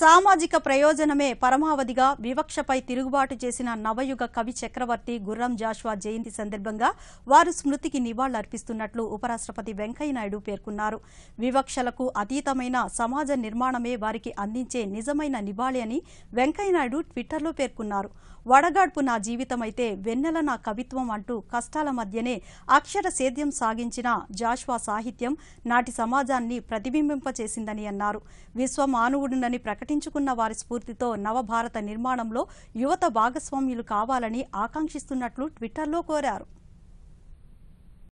సామాజిక ప్రయోజనమే పరమావధిగా వివక్షపై తిరుగుబాటు చేసిన నవయుగ కవి చక్రవర్తి గుర్రం జాష్వా జయంతి సందర్భంగా వారు స్మృతికి నివాళులర్పిస్తున్నట్లు ఉపరాష్టపతి వెంకయ్యనాయుడు పేర్కొన్నారు వివక్షలకు అతీతమైన సమాజ నిర్మాణమే వారికి అందించే నిజమైన నివాళి అని వెంకయ్యనాయుడు ట్విట్టర్లో పేర్కొన్నారు వడగాడ్పు నా జీవితమైతే వెన్నెల నా కవిత్వం అంటూ కష్టాల మధ్యనే అక్షర సేద్యం సాగించిన జాష్వా సాహిత్యం నాటి సమాజాన్ని ప్రతిబింబింపచేసిందని అన్నారు విశ్వమానవుడునని ప్రకటించారు ప్రకటించుకున్న వారి స్ఫూర్తితో నవభారత నిర్మాణంలో యువత భాగస్వామ్యులు కావాలని ఆకాంక్షిస్తున్నట్లు ట్విట్టర్లో కోరారు